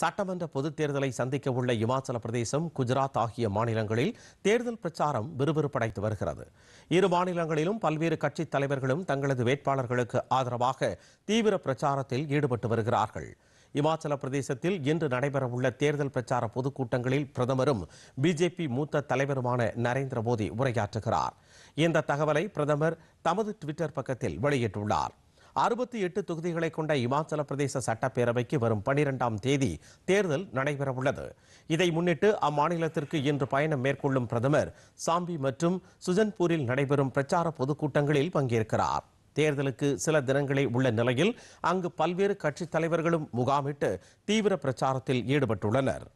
சட்டமன்ற பொதுத் தேர்தலை சந்திக்க உள்ள இமாச்சல பிரதேசம் குஜராத் ஆகிய மாநிலங்களில் தேர்தல் பிரச்சாரம் விறுவிறுப்படைத்து வருகிறது இரு மாநிலங்களிலும் பல்வேறு கட்சித் தலைவர்களும் தங்களது வேட்பாளர்களுக்கு ஆதரவாக தீவிர பிரச்சாரத்தில் ஈடுபட்டு வருகிறார்கள் இமாச்சல பிரதேசத்தில் இன்று நடைபெறவுள்ள தேர்தல் பிரச்சார பொதுக்கூட்டங்களில் பிரதமரும் பிஜேபி மூத்த தலைவருமான நரேந்திர மோடி உரையாற்றுகிறார் இந்த தகவலை பிரதமர் தமது டுவிட்டர் பக்கத்தில் வெளியிட்டுள்ளார் அறுபத்தி எட்டு தொகுதிகளை கொண்ட இமாச்சல பிரதேச சட்டப்பேரவைக்கு வரும் பனிரெண்டாம் தேதி தேர்தல் நடைபெறவுள்ளது இதை முன்னிட்டு அம்மாநிலத்திற்கு இன்று பயணம் மேற்கொள்ளும் பிரதமர் சாம்பி மற்றும் சுஜன்பூரில் நடைபெறும் பிரச்சார பொதுக்கூட்டங்களில் பங்கேற்கிறார் தேர்தலுக்கு சில தினங்களே உள்ள நிலையில் அங்கு பல்வேறு கட்சித் தலைவர்களும் முகாமிட்டு தீவிர பிரச்சாரத்தில் ஈடுபட்டுள்ளனர்